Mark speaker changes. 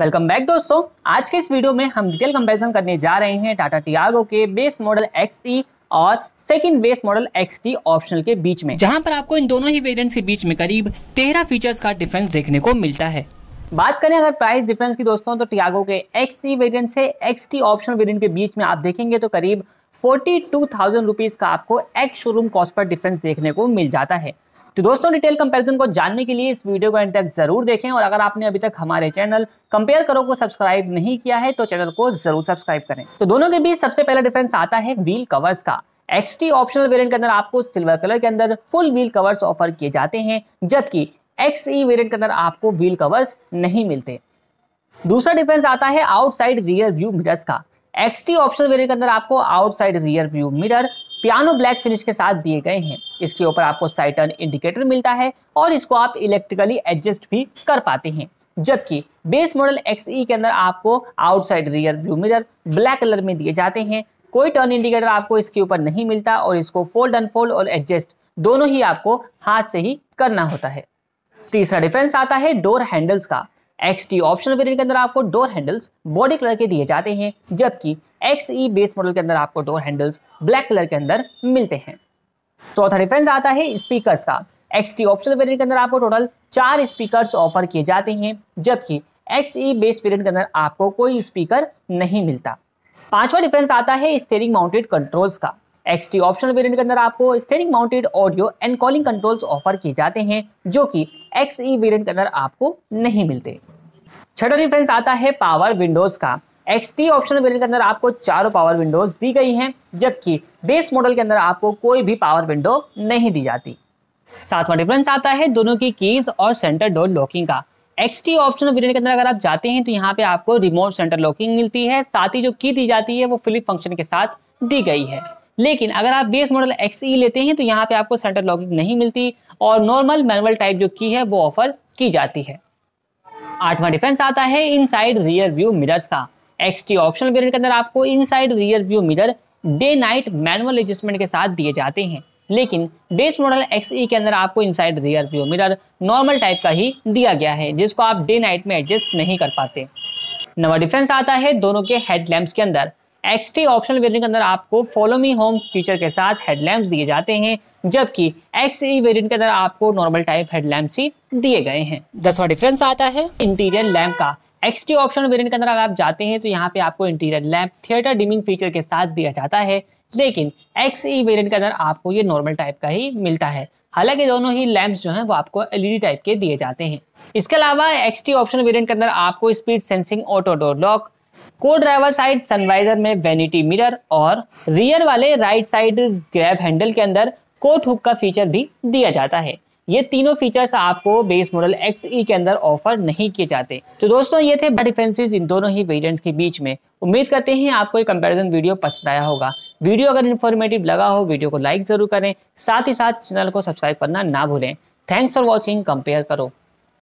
Speaker 1: welcome back दोस्तों आज के इस वीडियो में हम डिटेल कंपैरिजन करने जा रहे हैं टाटा टियागो के बेस मॉडल एक्स और second base model X optional के बीच में जहां पर आपको इन दोनों ही वेरिएंट्स के बीच में करीब तेरह फीचर्स का डिफरेंस देखने को मिलता है बात करें अगर प्राइस डिफरेंस की दोस्तों तो टियागो के एक्स वेरिएंट से एक्स ऑप्शनल वेरिएंट के बीच में आप देखेंगे तो करीब फोर्टी टू थाउजेंड रुपीज का आपको एक्स शोरूम कॉस्ट पर डिफरेंस देखने को मिल जाता है तो दोस्तों डिटेल कंपैरिजन को जानने के लिए इस वीडियो को एंड तक जरूर देखें और अगर आपने अभी तक हमारे चैनल कंपेयर करो को सब्सक्राइब नहीं किया है तो चैनल को जरूर सब्सक्राइब करें तो दोनों के बीच सबसे पहला डिफरेंस आता है व्हील कवर्स का एक्सटी ऑप्शनल वेरियंट के अंदर आपको सिल्वर कलर के अंदर फुल व्हील कवर्स ऑफर किए जाते हैं जबकि एक्स ई e के अंदर आपको व्हील कवर्स नहीं मिलते दूसरा डिफरेंस आता है आउटसाइड रियर व्यू मिरर्स का एक्सटी ऑप्शन वेरियंट के अंदर आपको outside rear view mirror piano black finish के साथ दिए गए हैं इसके ऊपर आपको साइटर्न इंडिकेटर मिलता है और इसको आप इलेक्ट्रिकली एडजस्ट भी कर पाते हैं जबकि बेस मॉडल एक्स के अंदर आपको outside rear view mirror black colour में दिए जाते हैं कोई टर्न इंडिकेटर आपको इसके ऊपर नहीं मिलता और इसको फोल्ड अनफोल्ड और एडजस्ट दोनों ही आपको हाथ से ही करना होता है तीसरा डिफरेंस आता है डोर हैंडल्स का एक्स टी ऑप्शनल वेरिएंट के अंदर आपको डोर हैंडल्स बॉडी कलर के दिए जाते हैं जबकि एक्स ई बेस मॉडल के अंदर आपको डोर हैंडल्स ब्लैक कलर के अंदर मिलते हैं चौथा डिफरेंस आता है स्पीकर्स का एक्स टी ऑप्शनल वेरिएंट के अंदर आपको टोटल चार स्पीकर्स ऑफर किए जाते हैं जबकि एक्स ई बेस वेरिएंट के अंदर आपको कोई स्पीकर नहीं मिलता पांचवा डिफरेंस आता है स्टेयरिंग माउंटेड कंट्रोल्स का एक्स ऑप्शनल वेरिएंट के अंदर आपको steering mounted audio and calling controls offer किए जाते हैं जो कि एक्स वेरिएंट e के अंदर आपको नहीं मिलते छठा डिफरेंस आता है पावर विंडोज का एक्स ऑप्शनल ऑप्शन वेरियंट के अंदर आपको चारों पावर विंडोज दी गई हैं जबकि बेस मॉडल के अंदर आपको कोई भी पावर विंडो नहीं दी जाती सातवां डिफरेंस आता है दोनों की कीज और सेंटर डोर लॉकिंग का एक्स ऑप्शनल वेरिएंट के अंदर अगर आप जाते हैं तो यहाँ पे आपको रिमोट सेंटर लॉकिंग मिलती है साथ ही जो की दी जाती है वो फ्लिप फंक्शन के साथ दी गई है लेकिन अगर आप बेस मॉडल एक्स ई लेते हैं तो यहाँ पे आपको सेंटर लॉकिंग नहीं मिलती और नॉर्मल मैनुअल टाइप जो की है वो ऑफर की जाती है आठवां डिफेंस आता है इनसाइड रियर व्यू मिरर्स का एक्स टी ऑप्शनल वेरियंट के अंदर आपको inside rear view mirror day night manual adjustment के साथ दिए जाते हैं लेकिन बेस मॉडल एक्स के अंदर आपको inside rear view mirror normal type का ही दिया गया है जिसको आप डे नाइट में एडजस्ट नहीं कर पाते नवा डिफरेंस आता है दोनों के हेडलैम्प्स के अंदर एक्सटी ऑप्शनल वेरियंट के अंदर आपको फॉलोमी होम फीचर के साथ हेडलैम्प्स दिए जाते हैं जबकि एक्स ई वेरियंट के अंदर आपको नॉर्मल टाइप हेडलैम्प्स ही दिए गए हैं दसवा डिफरेंस आता है इंटीरियर लैम्प का एक्सटी ऑप्शन वेरियंट के अंदर अगर आप जाते हैं तो यहाँ पे आपको interior lamp theatre dimming feature के साथ दिया जाता है लेकिन एक्स ई वेरियंट के अंदर आपको ये नॉर्मल टाइप का ही मिलता है हालांकि दोनों ही लैम्प्स जो हैं वो आपको एलईडी टाइप e के दिए जाते हैं इसके अलावा एक्सटी ऑप्शन वेरियंट के अंदर आपको speed sensing auto door lock को ड्राइवर साइड सनवाइजर में वेनिटी मिरर और रियर वाले राइट साइड ग्रैब हैंडल के अंदर कोट हुक का फीचर भी दिया जाता है ये तीनों फीचर्स आपको बेस मॉडल एक्स ई के अंदर ऑफर नहीं किए जाते तो दोस्तों ये थे डिफरेंसेस इन दोनों ही वेरिएंट्स के बीच में उम्मीद करते हैं आपको ये कंपैरिजन वीडियो पसंद आया होगा वीडियो अगर इन्फॉर्मेटिव लगा हो वीडियो को लाइक जरूर करें साथ ही साथ चैनल को सब्सक्राइब करना ना भूलें थैंक्स फॉर वॉचिंग कंपेयर करो